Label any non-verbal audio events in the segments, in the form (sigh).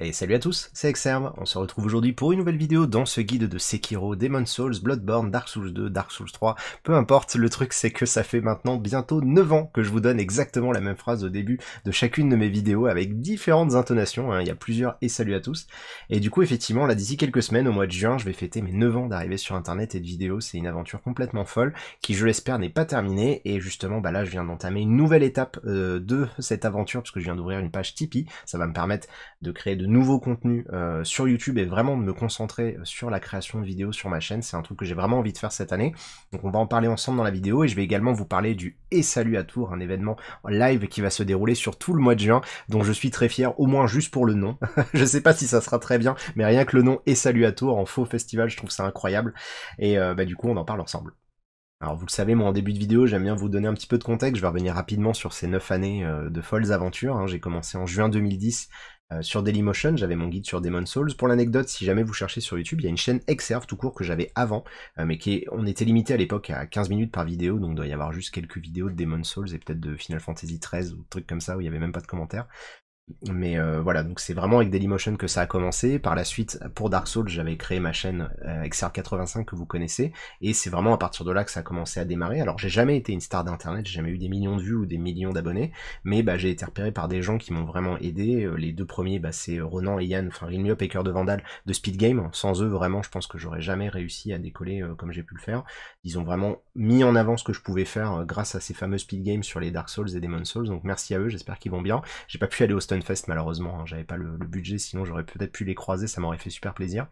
Et salut à tous, c'est Exerbe. on se retrouve aujourd'hui pour une nouvelle vidéo dans ce guide de Sekiro, Demon's Souls, Bloodborne, Dark Souls 2, Dark Souls 3, peu importe, le truc c'est que ça fait maintenant bientôt 9 ans que je vous donne exactement la même phrase au début de chacune de mes vidéos avec différentes intonations, hein. il y a plusieurs et salut à tous, et du coup effectivement là d'ici quelques semaines au mois de juin je vais fêter mes 9 ans d'arrivée sur internet et de vidéos, c'est une aventure complètement folle qui je l'espère n'est pas terminée et justement bah là je viens d'entamer une nouvelle étape euh, de cette aventure parce que je viens d'ouvrir une page Tipeee, ça va me permettre de créer de nouveaux contenu euh, sur YouTube et vraiment de me concentrer euh, sur la création de vidéos sur ma chaîne. C'est un truc que j'ai vraiment envie de faire cette année. Donc on va en parler ensemble dans la vidéo et je vais également vous parler du Et Salut à Tours, un événement live qui va se dérouler sur tout le mois de juin, dont je suis très fier, au moins juste pour le nom. (laughs) je sais pas si ça sera très bien, mais rien que le nom Et Salut à Tours en faux festival, je trouve ça incroyable. Et euh, bah, du coup, on en parle ensemble. Alors vous le savez, moi en début de vidéo, j'aime bien vous donner un petit peu de contexte. Je vais revenir rapidement sur ces 9 années de folles aventures. Hein. J'ai commencé en juin 2010 euh, sur Dailymotion, j'avais mon guide sur Demon Souls. Pour l'anecdote, si jamais vous cherchez sur YouTube, il y a une chaîne Exerve tout court que j'avais avant, euh, mais qui on était limité à l'époque à 15 minutes par vidéo, donc il doit y avoir juste quelques vidéos de Demon Souls et peut-être de Final Fantasy XIII ou trucs comme ça où il n'y avait même pas de commentaires. Mais euh, voilà, donc c'est vraiment avec Dailymotion que ça a commencé. Par la suite, pour Dark Souls, j'avais créé ma chaîne euh, XR85 que vous connaissez, et c'est vraiment à partir de là que ça a commencé à démarrer. Alors j'ai jamais été une star d'internet, j'ai jamais eu des millions de vues ou des millions d'abonnés, mais bah, j'ai été repéré par des gens qui m'ont vraiment aidé. Euh, les deux premiers, bah, c'est Ronan et Yann, enfin l'a et Cœur de Vandal de Speed Game. Sans eux, vraiment, je pense que j'aurais jamais réussi à décoller comme j'ai pu le faire. Ils ont vraiment mis en avant ce que je pouvais faire grâce à ces fameux Speed Games sur les Dark Souls et Demon Souls. Donc merci à eux, j'espère qu'ils vont bien. J'ai pas pu aller au Stone Fest malheureusement, hein. j'avais pas le, budget, sinon j'aurais peut-être pu les croiser, ça m'aurait fait super plaisir.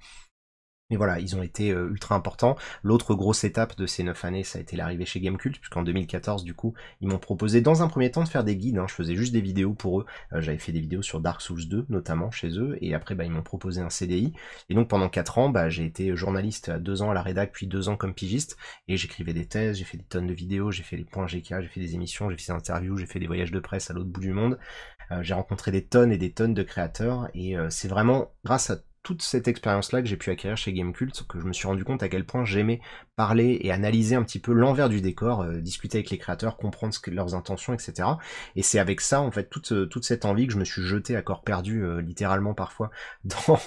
Mais voilà, ils ont été euh, ultra importants. L'autre grosse étape de ces 9 années, ça a été l'arrivée chez Gamecult, puisqu'en 2014, du coup, ils m'ont proposé dans un premier temps de faire des guides. Hein. Je faisais juste des vidéos pour eux. Euh, j'avais fait des vidéos sur Dark Souls 2, notamment, chez eux. Et après, bah, ils m'ont proposé un CDI. Et donc, pendant 4 ans, bah, j'ai été journaliste à 2 ans à la rédac, puis 2 ans comme pigiste. Et j'écrivais des thèses, j'ai fait des tonnes de vidéos, j'ai fait les points GK, j'ai fait des émissions, j'ai fait des interviews, j'ai fait des voyages de presse à l'autre bout du monde. Euh, j'ai rencontré des tonnes et des tonnes de créateurs. Et c'est vraiment grâce à toute cette expérience-là que j'ai pu acquérir chez Gamecult, que je me suis rendu compte à quel point j'aimais parler et analyser un petit peu l'envers du décor, euh, discuter avec les créateurs, comprendre ce que, leurs intentions, etc. Et c'est avec ça, en fait, toute, cette envie que je me suis jeté à corps perdu, euh, littéralement parfois, (laughs) dans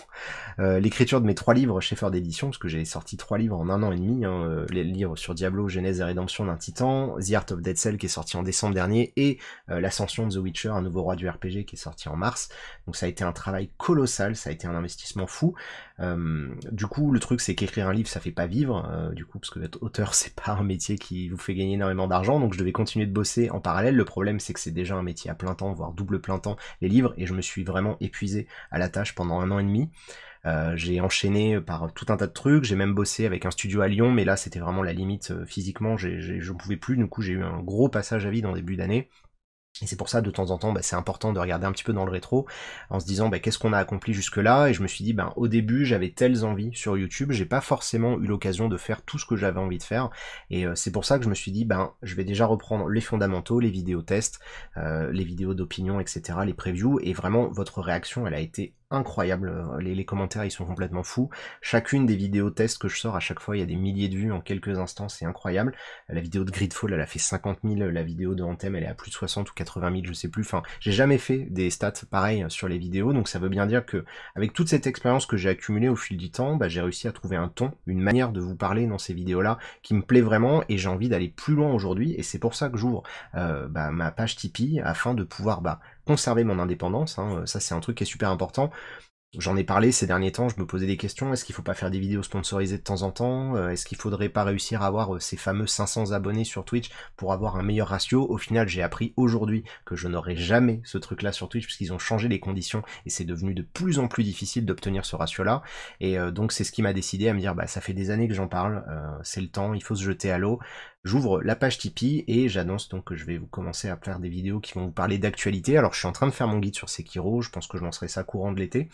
euh, l'écriture de mes trois livres chez Ford Edition, parce que j'ai sorti trois livres en un an et demi, hein, les livres sur Diablo, Genèse et Rédemption d'un Titan, The Art of Dead Cell qui est sorti en décembre dernier, et L'Ascension de The Witcher, un nouveau roi du RPG qui est sorti en mars. Donc ça a été un travail colossal, ça a été un investissement fou, euh, du coup, le truc, c'est qu'écrire un livre, ça fait pas vivre, euh, du coup, parce que être auteur, (laughs) c'est pas un métier qui vous fait gagner énormément d'argent, donc je devais continuer de bosser en parallèle. Le problème, c'est que c'est déjà un métier à plein temps, voire double plein temps, les livres, et je me suis vraiment épuisé à la tâche pendant un an et demi. Euh, j'ai enchaîné par tout un tas de trucs, j'ai même bossé avec un studio à Lyon, mais là c'était vraiment la limite physiquement, je ne pouvais plus, du coup j'ai eu un gros passage à vide en début d'année. Et c'est pour ça, de temps en temps, bah, c'est important de regarder un petit peu dans le rétro en se disant bah, qu'est-ce qu'on a accompli jusque-là. Et je me suis dit, ben au début, j'avais telles envies sur YouTube, j'ai pas forcément eu l'occasion de faire tout ce que j'avais envie de faire. Et euh, c'est pour ça que je me suis dit, ben je vais déjà reprendre les fondamentaux, les vidéos tests, euh, les vidéos d'opinion, etc., les previews. Et vraiment, votre réaction, elle a été incroyable. Euh, les, commentaires, ils sont complètement fous. Chacune des vidéos tests que je sors à chaque fois, il y a des milliers de vues en quelques instants, c'est incroyable. La vidéo de Gridfall, elle a fait 50 000. La vidéo de Anthem, elle est à plus de 60 ou 80 000, je sais plus. Enfin, j'ai jamais fait des stats pareilles euh, sur les vidéos, donc ça veut bien dire que, avec toute cette expérience que j'ai accumulée au fil du temps, bah, j'ai réussi à trouver un ton, une manière de vous parler dans ces vidéos-là qui me plaît vraiment et j'ai envie d'aller plus loin aujourd'hui. Et c'est pour ça que j'ouvre euh, bah, ma page Tipeee afin de pouvoir bah, conserver mon indépendance. Hein, euh, ça, c'est un truc qui est super important. J'en ai parlé ces derniers temps, je me posais des questions. Est-ce qu'il faut pas faire des vidéos sponsorisées de temps en temps euh, Est-ce qu'il faudrait pas réussir à avoir euh, ces fameux 500 abonnés sur Twitch pour avoir un meilleur ratio Au final, j'ai appris aujourd'hui que je n'aurai jamais ce truc-là sur Twitch puisqu'ils ont changé les conditions et c'est devenu de plus en plus difficile d'obtenir ce ratio-là. Et donc, c'est ce qui m'a décidé à me dire bah ça fait des années que j'en parle, c'est le temps, il faut se jeter à l'eau. J'ouvre la page Tipeee et j'annonce donc que je vais vous commencer à faire des vidéos qui vont vous parler d'actualité. Alors je suis en train de faire mon guide sur Sekiro, je pense que je lancerai ça courant de l'été.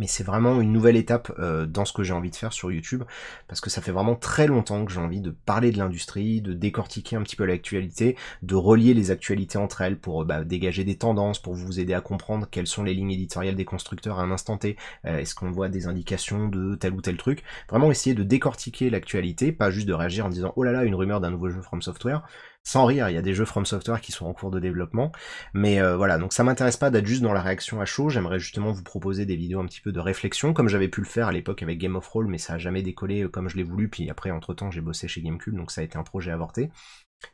Mais c'est vraiment une nouvelle étape euh, dans ce que j'ai envie de faire sur YouTube, parce que ça fait vraiment très longtemps que j'ai envie de parler de l'industrie, de décortiquer un petit peu l'actualité, de relier les actualités entre elles pour euh, bah, dégager des tendances, pour vous aider à comprendre quelles sont les lignes éditoriales des constructeurs à un instant T. Euh, est-ce qu'on voit des indications de tel ou tel truc Vraiment essayer de décortiquer l'actualité, pas juste de réagir en disant oh là là une rumeur d'un nouveau jeu From Software, sans rire. Il y a des jeux From Software qui sont en cours de développement, mais euh, voilà. Donc ça m'intéresse pas d'être juste dans la réaction à chaud. J'aimerais justement vous proposer des vidéos un petit peu de réflexion, comme j'avais pu le faire à l'époque avec Game of Roll, mais ça a jamais décollé euh, comme je l'ai voulu. Puis après, entre temps, j'ai bossé chez GameCube, donc ça a été un projet avorté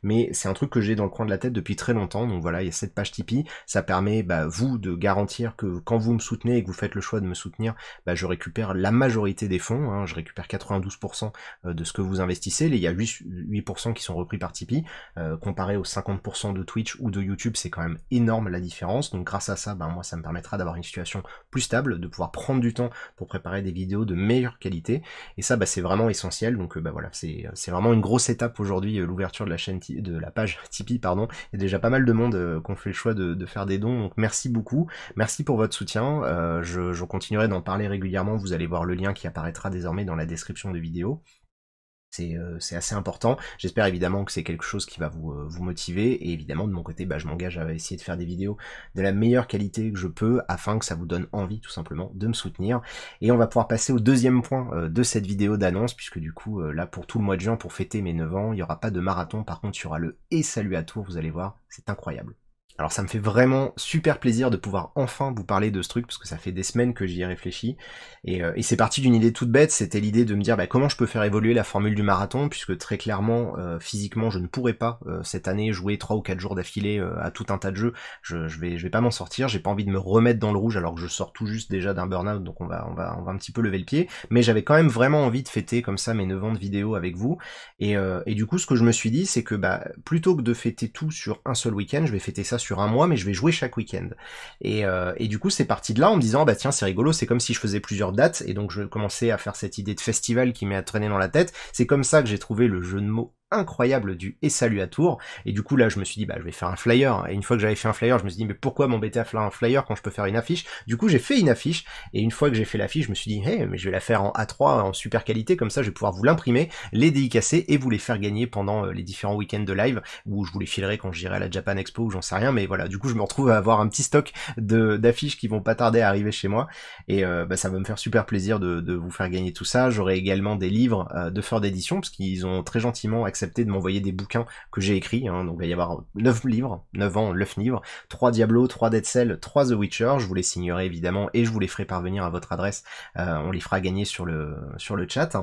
mais c'est un truc que j'ai dans le coin de la tête depuis très longtemps. Donc voilà, il y a cette page Tipeee. Ça permet, bah, vous, de garantir que quand vous me soutenez et que vous faites le choix de me soutenir, bah, je récupère la majorité des fonds. Hein. je récupère 92% euh, de ce que vous investissez. Il y a 8%, qui sont repris par Tipeee. Euh, comparé aux 50% de Twitch ou de YouTube, c'est quand même énorme la différence. Donc grâce à ça, bah, moi, ça me permettra d'avoir une situation plus stable, de pouvoir prendre du temps pour préparer des vidéos de meilleure qualité. Et ça, bah, c'est vraiment essentiel. Donc euh, bah, voilà, c'est vraiment une grosse étape aujourd'hui, l'ouverture de la chaîne de la page (laughs) Tipeee, pardon. Il y a déjà pas mal de monde qu'on euh, qui ont fait le choix de, faire des dons, donc merci beaucoup. Merci pour votre soutien. Euh, je, je continuerai d'en parler régulièrement. Vous allez voir le lien qui apparaîtra désormais dans la description de vidéo. Euh, c'est assez important. J'espère évidemment que c'est quelque chose qui va vous, euh, vous motiver. Et évidemment, de mon côté, bah, je m'engage à essayer de faire des vidéos de la meilleure qualité que je peux afin que ça vous donne envie tout simplement de me soutenir. Et on va pouvoir passer au deuxième point euh, de cette vidéo d'annonce, puisque du coup, là, pour tout le mois de juin, pour fêter mes 9 ans, il n'y aura pas de marathon. Par contre, il y aura le et salut à tour, vous allez voir, c'est incroyable. Alors ça me fait vraiment super plaisir de pouvoir enfin vous parler de ce truc parce que ça fait des semaines que j'y ai réfléchi et, euh, c'est parti d'une idée toute bête, c'était l'idée de me dire bah, comment je peux faire évoluer la formule du marathon puisque très clairement euh, physiquement je ne pourrais pas euh, cette année jouer 3 ou 4 jours d'affilée à tout un tas de jeux, je, vais je vais pas m'en sortir, j'ai pas envie de me remettre dans le rouge alors que je sors tout juste déjà d'un burn-out donc on va on va on va un petit peu lever le pied mais j'avais quand même vraiment envie de fêter comme ça mes 9 ans de vidéo avec vous et, du coup ce que je me suis dit c'est que bah, plutôt que de fêter tout sur un seul week-end je vais fêter ça sur un mois, mais je vais jouer chaque week-end. Euh, et, du coup, c'est parti de là en me disant, bah tiens, c'est rigolo, c'est comme si je faisais plusieurs dates, et donc je commençais à faire cette idée de festival qui m'est traîné dans la tête. C'est comme ça que j'ai trouvé le jeu de mots incroyable du Et salut à tour, Et du coup, là, je me suis dit, bah, je vais faire un flyer. Et une fois que j'avais fait un flyer, je me suis dit, mais pourquoi m'embêter à faire un flyer quand je peux faire une affiche Du coup, j'ai fait une affiche. Et une fois que j'ai fait l'affiche, je me suis dit, mais je vais la faire en A3, en super qualité. Comme ça, je vais pouvoir vous l'imprimer, les dédicacer, et vous les faire gagner pendant euh, les différents week-ends de live où je vous les filerai quand j'irai à la Japan Expo ou j'en sais rien. Mais voilà, du coup, je me retrouve à avoir un petit stock d'affiches qui vont pas tarder à arriver chez moi. Et euh, bah, ça va me faire super plaisir de, vous faire gagner tout ça. J'aurai également des livres euh, de fort d'édition parce qu'ils ont très gentiment accès de m'envoyer des bouquins que j'ai écrits. Hein. Donc il va y avoir 9 livres, 9 ans, 9 livres, 3 Diablo, 3 Dead Cell, 3 The Witcher. Je vous les signerai évidemment et je vous les ferai parvenir à votre adresse. Euh, on les fera gagner sur le, sur le chat.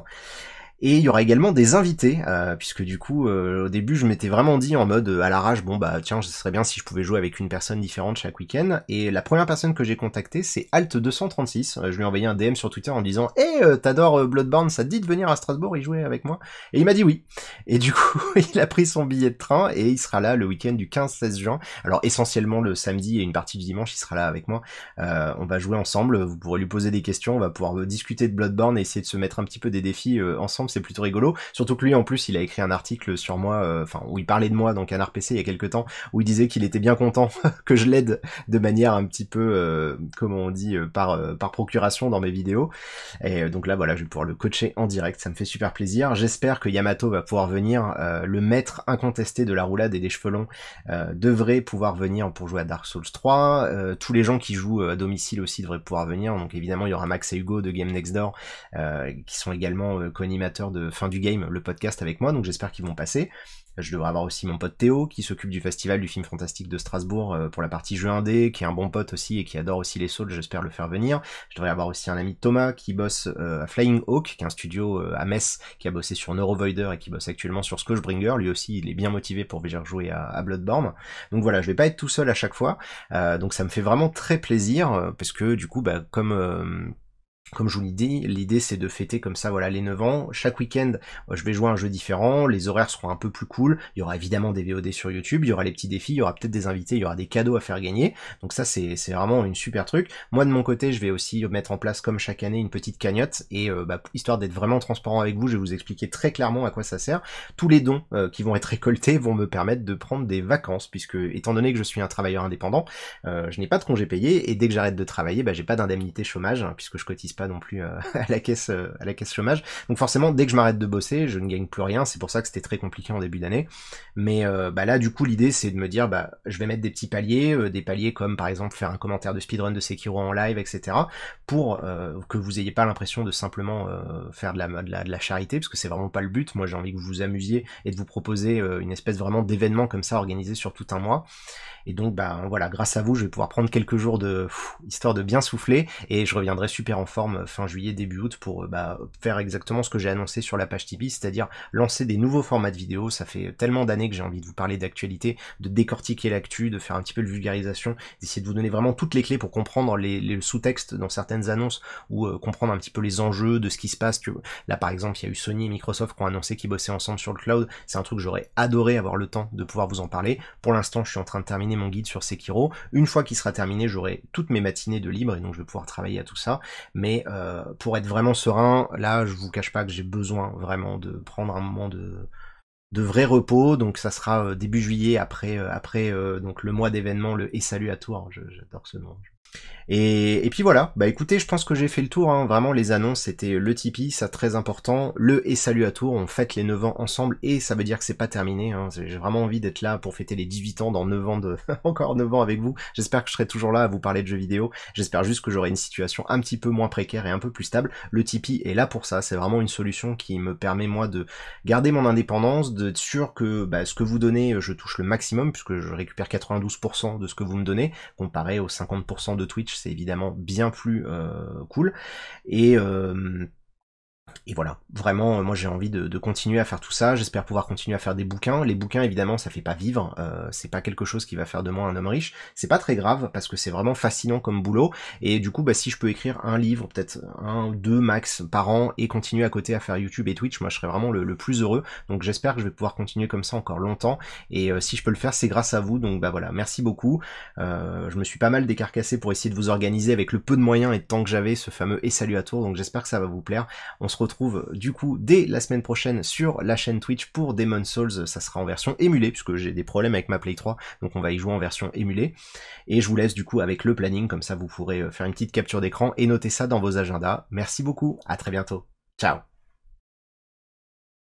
Et il y aura également des invités, euh, puisque du coup, euh, au début, je m'étais vraiment dit en mode euh, à l'arrache, bon bah tiens, ce serait bien si je pouvais jouer avec une personne différente chaque week-end. Et la première personne que j'ai contactée, c'est Alt236. je lui ai envoyé un DM sur Twitter en disant Hé, eh, hey, t'adores Bloodborne, ça te dit de venir à Strasbourg y jouer avec moi Et il m'a dit oui. Et du coup, (laughs) il a pris son billet de train et il sera là le week-end du 15-16 juin. Alors essentiellement le samedi et une partie du dimanche, il sera là avec moi. on va jouer ensemble, vous pourrez lui poser des questions, on va pouvoir discuter de Bloodborne et essayer de se mettre un petit peu des défis ensemble c'est plutôt rigolo. Surtout que lui, en plus, il a écrit un article sur moi, euh, enfin, où il parlait de moi dans Canard PC il y a quelques temps, où il disait qu'il était bien content (laughs) que je l'aide de manière un petit peu, euh, comment on dit, euh, par, par procuration dans mes vidéos. Et donc là, voilà, je vais pouvoir le coacher en direct, ça me fait super plaisir. J'espère que Yamato va pouvoir venir, le maître incontesté de la roulade et des cheveux longs devrait pouvoir venir pour jouer à Dark Souls 3. tous les gens qui jouent à domicile aussi devraient pouvoir venir. Donc évidemment, il y aura Max et Hugo de Game Next Door, qui sont également co de fin du game, le podcast avec moi, donc j'espère qu'ils vont passer. Je devrais avoir aussi mon pote Théo qui s'occupe du festival du film fantastique de Strasbourg euh, pour la partie jeu indé, qui est un bon pote aussi et qui adore aussi les sauts, j'espère le faire venir. Je devrais avoir aussi un ami Thomas qui bosse euh, à Flying Hawk, qui est un studio euh, à Metz, qui a bossé sur Neurovoider et qui bosse actuellement sur bringer Lui aussi, il est bien motivé pour venir jouer à, Bloodborne. Donc voilà, je vais pas être tout seul à chaque fois. donc ça me fait vraiment très plaisir parce que du coup, bah, comme comme je vous l'ai dit, l'idée c'est de fêter comme ça voilà les 9 ans. Chaque week-end, je vais jouer un jeu différent, les horaires seront un peu plus cool, il y aura évidemment des VOD sur YouTube, il y aura les petits défis, il y aura peut-être des invités, il y aura des cadeaux à faire gagner. Donc ça c'est vraiment une super truc. Moi de mon côté, je vais aussi mettre en place comme chaque année une petite cagnotte et euh, bah, histoire d'être vraiment transparent avec vous, je vais vous expliquer très clairement à quoi ça sert. Tous les dons euh, qui vont être récoltés vont me permettre de prendre des vacances puisque étant donné que je suis un travailleur indépendant, euh, je n'ai pas de congé payé et dès que j'arrête de travailler, bah, j'ai pas d'indemnité chômage hein, puisque je cotise pas non plus euh, (laughs) à la caisse euh, à la caisse chômage. Donc forcément, dès que je m'arrête de bosser, je ne gagne plus rien. C'est pour ça que c'était très compliqué en début d'année. Mais euh, bah là, du coup, l'idée c'est de me dire, bah, je vais mettre des petits paliers, des paliers comme par exemple faire un commentaire de speedrun de Sekiro en live, etc. Pour que vous ayez pas l'impression de simplement faire de la, de de la charité, parce que c'est vraiment pas le but. Moi, j'ai envie que vous vous amusiez et de vous proposer une espèce vraiment d'événement comme ça organisé sur tout un mois. Et donc, bah voilà, grâce à vous, je vais pouvoir prendre quelques jours de histoire de bien souffler et je reviendrai super en forme fin juillet, début août pour euh, bah, faire exactement ce que j'ai annoncé sur la page Tipeee, c'est-à-dire lancer des nouveaux formats de vidéos. Ça fait tellement d'années que j'ai envie de vous parler d'actualité, de décortiquer l'actu, de faire un petit peu de vulgarisation, d'essayer de vous donner vraiment toutes les clés pour comprendre les, sous-textes dans certaines annonces ou euh, comprendre un petit peu les enjeux de ce qui se passe. que Là, par exemple, il y a eu Sony et Microsoft qui ont annoncé qu'ils bossaient ensemble sur le cloud. C'est un truc que j'aurais adoré avoir le temps de pouvoir vous en parler. Pour l'instant, je suis en train de terminer mon guide sur Sekiro. Une fois qu'il sera terminé, j'aurai toutes mes matinées de libre et donc je vais pouvoir travailler à tout ça. Mais euh, pour être vraiment serein, là, je vous cache pas que j'ai besoin vraiment de prendre un moment de, de vrai repos. Donc ça sera euh, début juillet après, euh, après donc le mois d'événement, le Et salut à toi hein. J'adore ce nom. Et, puis voilà, bah écoutez, je pense que j'ai fait le tour, hein. vraiment les annonces, c'était le Tipeee, ça très important, le et salut à tous on fête les 9 ans ensemble, et ça veut dire que c'est pas terminé, hein. j'ai vraiment envie d'être là pour fêter les 18 ans dans 9 ans de... (laughs) encore 9 ans avec vous, j'espère que je serai toujours là à vous parler de jeux vidéo, j'espère juste que j'aurai une situation un petit peu moins précaire et un peu plus stable, le Tipeee est là pour ça, c'est vraiment une solution qui me permet moi de garder mon indépendance, d'être sûr que bah, ce que vous donnez, je touche le maximum, puisque je récupère 92% de ce que vous me donnez, comparé aux 50% de de Twitch, c'est évidemment bien plus euh, cool. Et euh, et voilà, vraiment, euh, moi j'ai envie de, continuer à faire tout ça. J'espère pouvoir continuer à faire des bouquins. Les bouquins, évidemment, ça fait pas vivre. Euh, c'est pas quelque chose qui va faire de moi un homme riche. C'est pas très grave parce que c'est vraiment fascinant comme boulot. Et du coup, bah, si je peux écrire un livre, peut-être un, ou deux max par an, et continuer à côté à faire YouTube et Twitch, moi je serais vraiment le, plus heureux. Donc j'espère que je vais pouvoir continuer comme ça encore longtemps. Et euh, si je peux le faire, c'est grâce à vous. Donc bah voilà, merci beaucoup. Euh, je me suis pas mal décarcassé pour essayer de vous organiser avec le peu de moyens et de temps que j'avais ce fameux et salut à tour. Donc j'espère que ça va vous plaire. On retrouve euh, du coup dès la semaine prochaine sur la chaîne Twitch pour Demon Souls. Ça sera en version émulée puisque j'ai des problèmes avec ma Play 3, donc on va y jouer en version émulée. Et je vous laisse du coup avec le planning, comme ça vous pourrez euh, faire une petite capture d'écran et noter ça dans vos agendas. Merci beaucoup, à très bientôt. Ciao